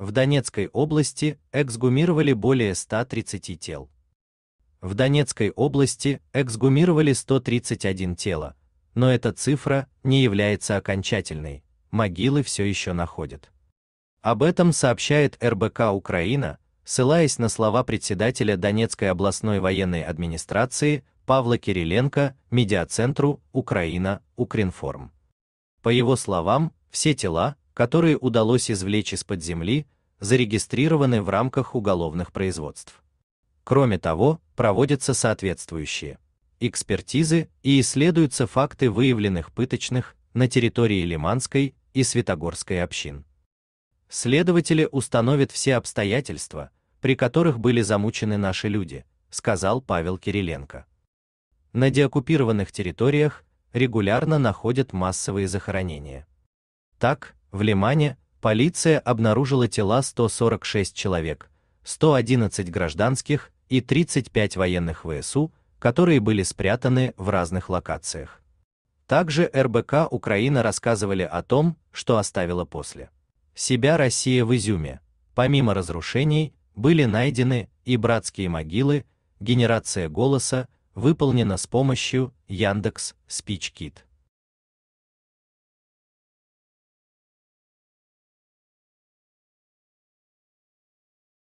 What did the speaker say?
В Донецкой области эксгумировали более 130 тел. В Донецкой области эксгумировали 131 тело, но эта цифра не является окончательной, могилы все еще находят. Об этом сообщает РБК Украина, ссылаясь на слова председателя Донецкой областной военной администрации Павла Кириленко медиацентру Украина Укринформ. По его словам, все тела, которые удалось извлечь из-под земли, зарегистрированы в рамках уголовных производств. Кроме того, проводятся соответствующие экспертизы и исследуются факты выявленных пыточных на территории Лиманской и Светогорской общин. Следователи установят все обстоятельства, при которых были замучены наши люди, сказал Павел Кириленко. На деоккупированных территориях регулярно находят массовые захоронения. Так, в Лимане полиция обнаружила тела 146 человек, 111 гражданских и 35 военных ВСУ, которые были спрятаны в разных локациях. Также РБК Украина рассказывали о том, что оставила после себя Россия в Изюме. Помимо разрушений, были найдены и братские могилы, генерация голоса выполнена с помощью Яндекс Спичкит.